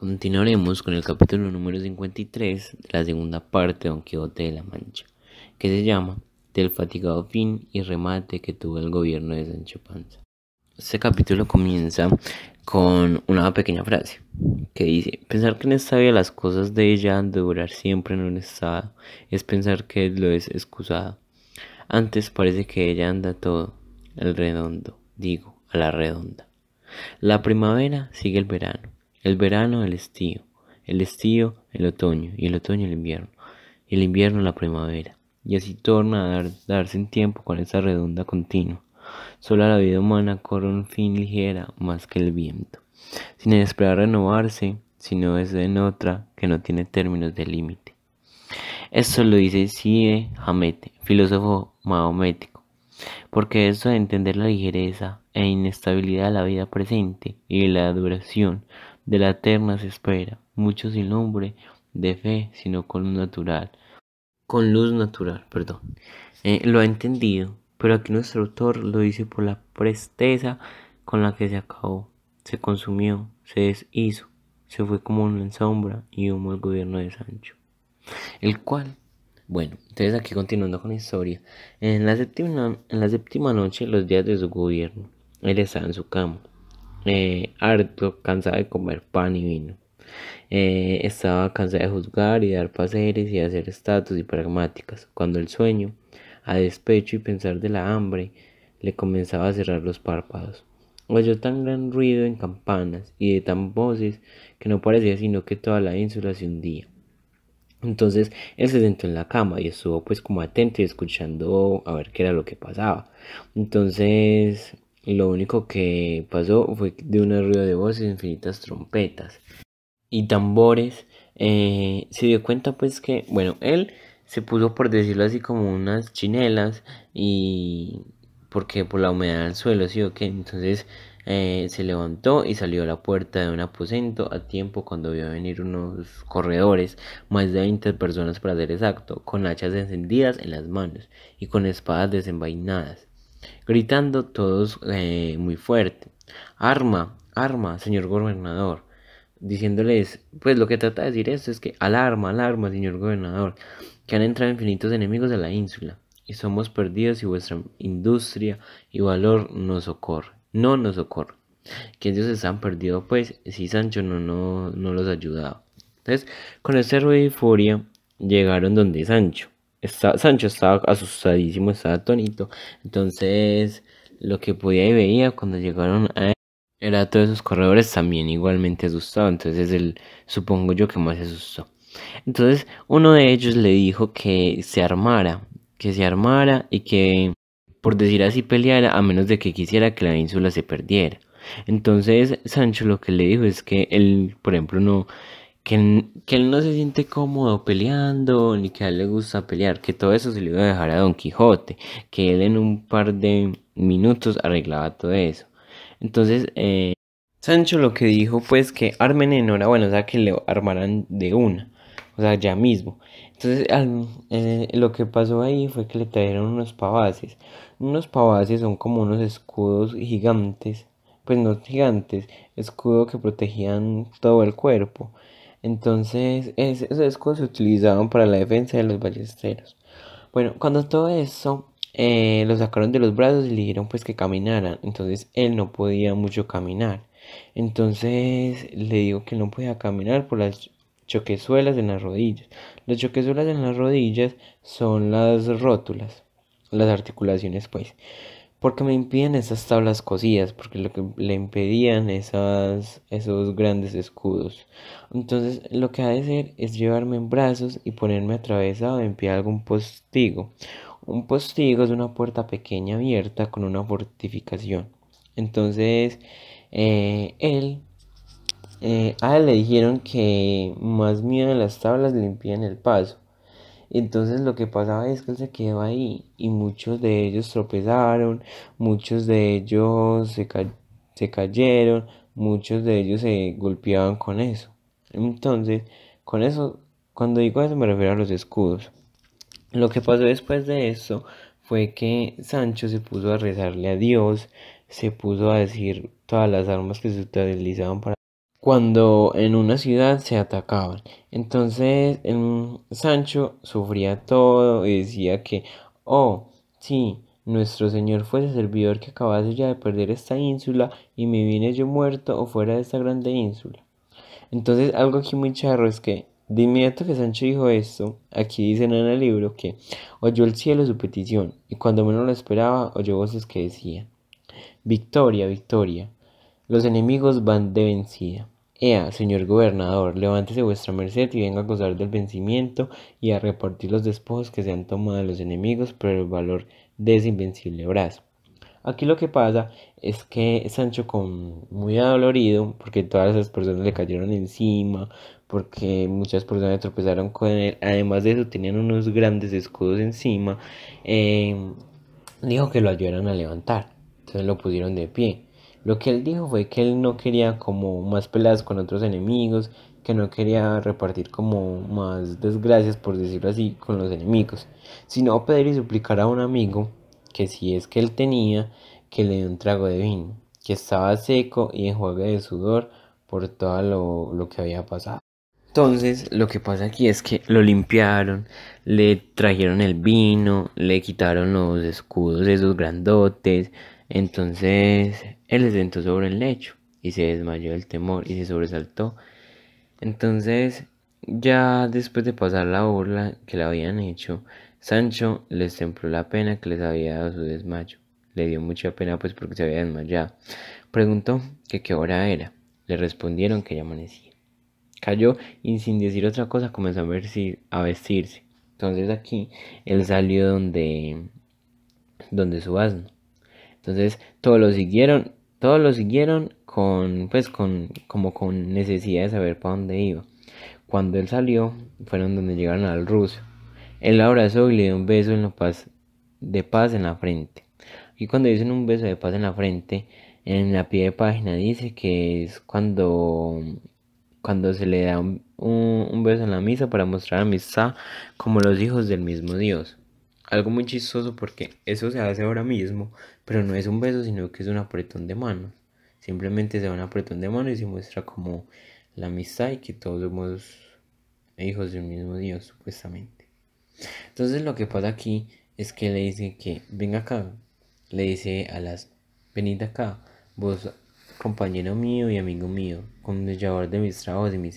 Continuaremos con el capítulo número 53 de la segunda parte de Don Quijote de la Mancha, que se llama Del fatigado fin y remate que tuvo el gobierno de Sancho Panza. Este capítulo comienza con una pequeña frase que dice, pensar que en esta vida las cosas de ella han de durar siempre en un estado es pensar que lo es excusado. Antes parece que ella anda todo, el redondo, digo, a la redonda. La primavera sigue el verano el verano, el estío. El estío, el otoño. Y el otoño, el invierno. Y el invierno, la primavera. Y así torna a darse en tiempo con esa redonda continua. Solo la vida humana corre un fin ligera más que el viento. Sin esperar renovarse, sino desde en otra que no tiene términos de límite. Esto lo dice Cie Hamete, filósofo mahomético, porque eso de entender la ligereza e inestabilidad de la vida presente y la duración de la eterna se espera, mucho sin nombre, de fe, sino con luz natural, con luz natural, perdón. Eh, lo ha entendido, pero aquí nuestro autor lo dice por la presteza con la que se acabó, se consumió, se deshizo, se fue como una sombra y humo el gobierno de Sancho, el cual bueno, entonces aquí continuando con la historia. En la, séptima, en la séptima noche, los días de su gobierno, él estaba en su cama, eh, harto, cansado de comer pan y vino. Eh, estaba cansado de juzgar y dar paseres y hacer estatus y pragmáticas, cuando el sueño, a despecho y pensar de la hambre, le comenzaba a cerrar los párpados. Oyó tan gran ruido en campanas y de tan voces que no parecía sino que toda la ínsula se hundía. Entonces él se sentó en la cama y estuvo pues como atento y escuchando a ver qué era lo que pasaba. Entonces lo único que pasó fue de un ruido de voces, infinitas trompetas y tambores. Eh, se dio cuenta pues que, bueno, él se puso por decirlo así como unas chinelas y porque por la humedad del suelo, sí o qué, entonces eh, se levantó y salió a la puerta de un aposento a tiempo cuando vio venir unos corredores, más de 20 personas para ser exacto, con hachas encendidas en las manos y con espadas desenvainadas gritando todos eh, muy fuerte, arma, arma, señor gobernador, diciéndoles, pues lo que trata de decir esto es que alarma, alarma, señor gobernador, que han entrado infinitos enemigos a la ínsula, y somos perdidos y vuestra industria y valor nos socorre, no nos socorre, que ellos han perdido pues si Sancho no, no, no los ayudado. Entonces, con este ruido y furia, llegaron donde Sancho, Sancho estaba asustadísimo, estaba atónito. Entonces, lo que podía y veía cuando llegaron a él era a todos esos corredores también igualmente asustados. Entonces, él supongo yo que más se asustó. Entonces, uno de ellos le dijo que se armara, que se armara y que, por decir así, peleara a menos de que quisiera que la ínsula se perdiera. Entonces, Sancho lo que le dijo es que él, por ejemplo, no que él, no se siente cómodo peleando, ni que a él le gusta pelear, que todo eso se le iba a dejar a Don Quijote, que él en un par de minutos arreglaba todo eso. Entonces, eh, Sancho lo que dijo fue que armen en hora, bueno, o sea, que le armaran de una, o sea, ya mismo. Entonces, eh, lo que pasó ahí fue que le trajeron unos pavases. Unos pavases son como unos escudos gigantes, pues no gigantes, escudo que protegían todo el cuerpo. Entonces, esos escudos se utilizaban para la defensa de los ballesteros. Bueno, cuando todo eso, eh, lo sacaron de los brazos y le dijeron pues que caminaran. Entonces, él no podía mucho caminar. Entonces, le digo que no podía caminar por las choquezuelas en las rodillas. Las choquezuelas en las rodillas son las rótulas, las articulaciones pues porque me impiden esas tablas cosidas, porque lo que le impedían esas, esos grandes escudos. Entonces lo que ha de hacer es llevarme en brazos y ponerme atravesado en pie a algún postigo. Un postigo es una puerta pequeña abierta con una fortificación. Entonces eh, él, eh, a él le dijeron que más miedo de las tablas le impiden el paso. Entonces lo que pasaba es que él se quedaba ahí y muchos de ellos tropezaron, muchos de ellos se, se cayeron, muchos de ellos se golpeaban con eso. Entonces, con eso, cuando digo eso me refiero a los escudos. Lo que pasó después de eso fue que Sancho se puso a rezarle a Dios, se puso a decir todas las armas que se utilizaban para cuando en una ciudad se atacaban. Entonces Sancho sufría todo y decía que, oh, si nuestro Señor fuese servidor que acabase ya de perder esta ínsula y me vine yo muerto o fuera de esta grande ínsula. Entonces algo aquí muy charro es que de inmediato que Sancho dijo esto, aquí dicen en el libro que oyó el cielo su petición y cuando menos lo esperaba oyó voces que decían, Victoria, victoria, los enemigos van de vencida. Ea, señor gobernador, levántese vuestra merced y venga a gozar del vencimiento y a repartir los despojos que se han tomado de los enemigos por el valor de ese invencible brazo. Aquí lo que pasa es que Sancho, con, muy adolorido, porque todas las personas le cayeron encima, porque muchas personas tropezaron con él, además de eso tenían unos grandes escudos encima, eh, dijo que lo ayudaran a levantar. Entonces lo pusieron de pie. Lo que él dijo fue que él no quería como más peleas con otros enemigos, que no quería repartir como más desgracias, por decirlo así, con los enemigos, sino pedir y suplicar a un amigo que si es que él tenía, que le dé un trago de vino, que estaba seco y enjuague de sudor por todo lo, que había pasado. Entonces, lo que pasa aquí es que lo limpiaron, le trajeron el vino, le quitaron los escudos de sus grandotes, entonces él se sentó sobre el lecho y se desmayó del temor y se sobresaltó. Entonces, ya después de pasar la burla que le habían hecho, Sancho les templó la pena que les había dado su desmayo. Le dio mucha pena pues porque se había desmayado. Preguntó que qué hora era. Le respondieron que ya amanecía. Cayó y sin decir otra cosa comenzó a, a vestirse. Entonces aquí él salió donde, donde su asno entonces todos lo siguieron, todos lo siguieron con, pues con, como con necesidad de saber para dónde iba. Cuando él salió, fueron donde llegaron al ruso. Él abrazó y le dio un beso de paz en la frente. Y cuando dicen un beso de paz en la frente, en la pie de página dice que es cuando, cuando se le da un, un beso en la misa para mostrar amistad como los hijos del mismo Dios. Algo muy chistoso porque eso se hace ahora mismo, pero no es un beso, sino que es un apretón de manos. Simplemente se da un apretón de manos y se muestra como la amistad y que todos somos hijos del mismo Dios, supuestamente. Entonces lo que pasa aquí es que le dice que venga acá, le dice a las, venid acá, vos compañero mío y amigo mío, con el llevador de mis trabajos y mis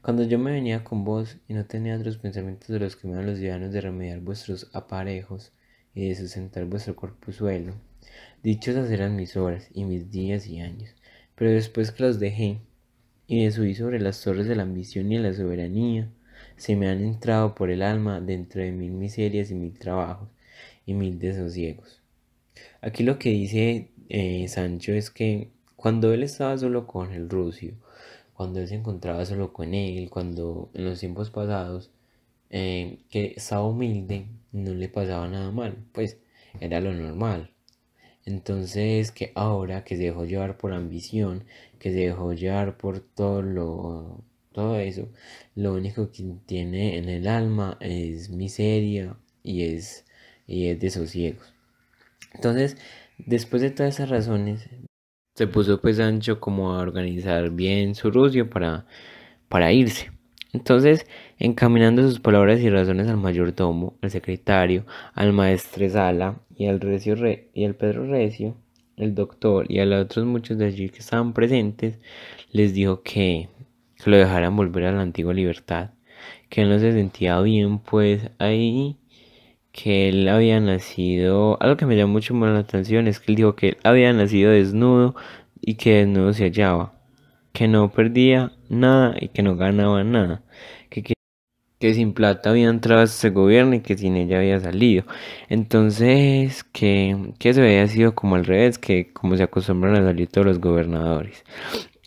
cuando yo me venía con vos y no tenía otros pensamientos de los que me dan los ciudadanos de remediar vuestros aparejos y de sustentar vuestro corpusuelo, dichosas eran mis horas y mis días y años, pero después que los dejé y me subí sobre las torres de la ambición y de la soberanía, se me han entrado por el alma dentro de mil miserias y mil trabajos y mil desosiegos. Aquí lo que dice eh, Sancho es que cuando él estaba solo con el rucio, cuando él se encontraba solo con él, cuando en los tiempos pasados, eh, que estaba humilde, no le pasaba nada mal, pues era lo normal. Entonces que ahora que se dejó llevar por ambición, que se dejó llevar por todo lo todo eso, lo único que tiene en el alma es miseria y es y es ciegos, Entonces, después de todas esas razones, se puso pues Sancho como a organizar bien su rucio para, para irse. Entonces, encaminando sus palabras y razones al mayordomo, al secretario, al maestre Sala y al, y al Pedro Recio, el doctor y a los otros muchos de allí que estaban presentes, les dijo que, que lo dejaran volver a la antigua libertad, que él no se sentía bien pues ahí que él había nacido, algo que me llama mucho más la atención es que él dijo que él había nacido desnudo y que desnudo se hallaba, que no perdía nada y que no ganaba nada, que, que, sin plata había entrado a ese gobierno y que sin ella había salido. Entonces, que, que eso había sido como al revés, que como se acostumbran a salir todos los gobernadores.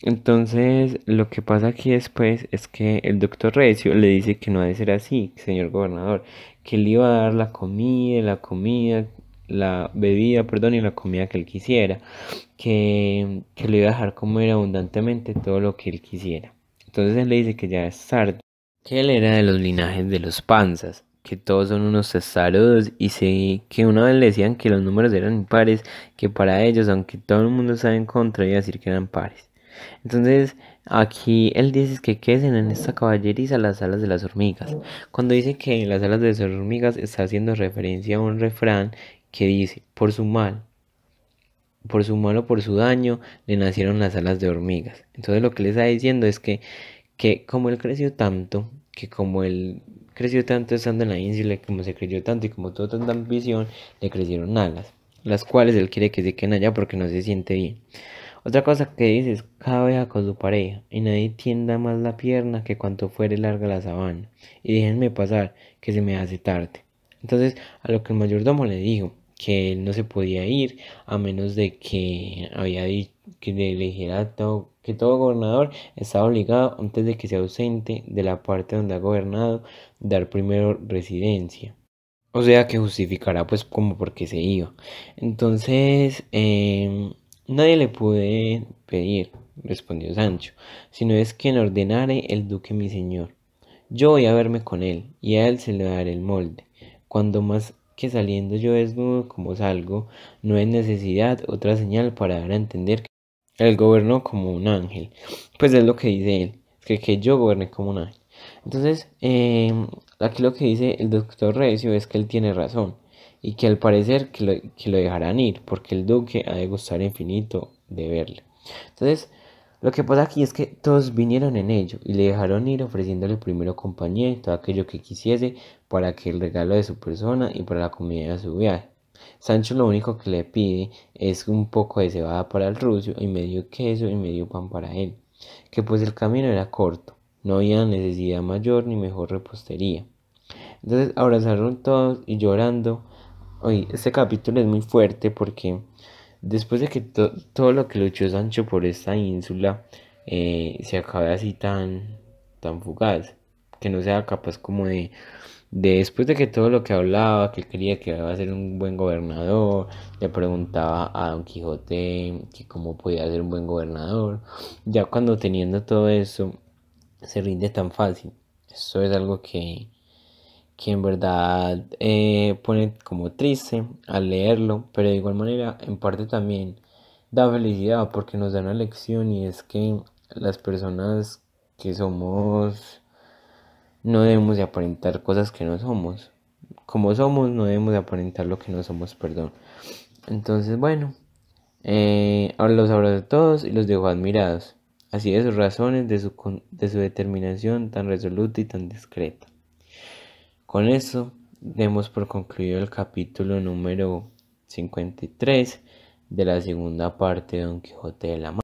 Entonces, lo que pasa aquí después es que el doctor Recio le dice que no ha de ser así, señor gobernador, que le iba a dar la comida, la comida, la bebida, perdón, y la comida que él quisiera, que, que le iba a dejar comer abundantemente todo lo que él quisiera. Entonces él le dice que ya es tarde, que él era de los linajes de los panzas, que todos son unos saludos y que una vez le decían que los números eran impares, que para ellos, aunque todo el mundo estaba en contra, iba a decir que eran pares. Entonces Aquí él dice que queden en esta caballeriza las alas de las hormigas. Cuando dice que en las alas de las hormigas está haciendo referencia a un refrán que dice, por su mal, por su mal o por su daño, le nacieron las alas de hormigas. Entonces lo que le está diciendo es que, que como él creció tanto, que como él creció tanto estando en la ínsula, como se creyó tanto y como tuvo tanta ambición, le crecieron alas, las cuales él quiere que se queden allá porque no se siente bien. Otra cosa que dice es cada con su pareja, y nadie tienda más la pierna que cuanto fuere larga la sabana, y déjenme pasar, que se me hace tarde. Entonces, a lo que el mayordomo le dijo, que él no se podía ir, a menos de que había que le dijera todo, que todo gobernador estaba obligado, antes de que se ausente de la parte donde ha gobernado, dar primero residencia. O sea que justificará pues como porque se iba. Entonces, eh, Nadie le puede pedir, respondió Sancho, sino es quien ordenare el duque mi señor. Yo voy a verme con él, y a él se le daré el molde. Cuando más que saliendo yo desnudo como salgo, no es necesidad otra señal para dar a entender que él gobernó como un ángel. Pues es lo que dice él, que, que yo goberné como un ángel. Entonces, eh, aquí lo que dice el doctor Recio es que él tiene razón y que al parecer que lo, que dejarán ir, porque el duque ha de gustar infinito de verle. Entonces, lo que pasa aquí es que todos vinieron en ello y le dejaron ir ofreciéndole primero compañía y todo aquello que quisiese para que el regalo de su persona y para la comida de su viaje. Sancho lo único que le pide es un poco de cebada para el rucio y medio queso y medio pan para él, que pues el camino era corto, no había necesidad mayor ni mejor repostería. Entonces abrazaron todos y llorando Oye, este capítulo es muy fuerte porque después de que todo lo que luchó Sancho por esta ínsula eh, se acabe así tan, tan fugaz, que no sea capaz como de, después de que todo lo que hablaba, que él quería que iba a ser un buen gobernador, le preguntaba a Don Quijote que cómo podía ser un buen gobernador, ya cuando teniendo todo eso se rinde tan fácil. Eso es algo que, que en verdad eh, pone como triste al leerlo, pero de igual manera en parte también da felicidad porque nos da una lección y es que las personas que somos no debemos de aparentar cosas que no somos. Como somos no debemos de aparentar lo que no somos, perdón. Entonces bueno, ahora eh, los abrazo a todos y los dejo admirados así de sus razones, de su determinación tan resoluta y tan discreta. Con esto demos por concluido el capítulo número 53 de la segunda parte de Don Quijote de la Mancha.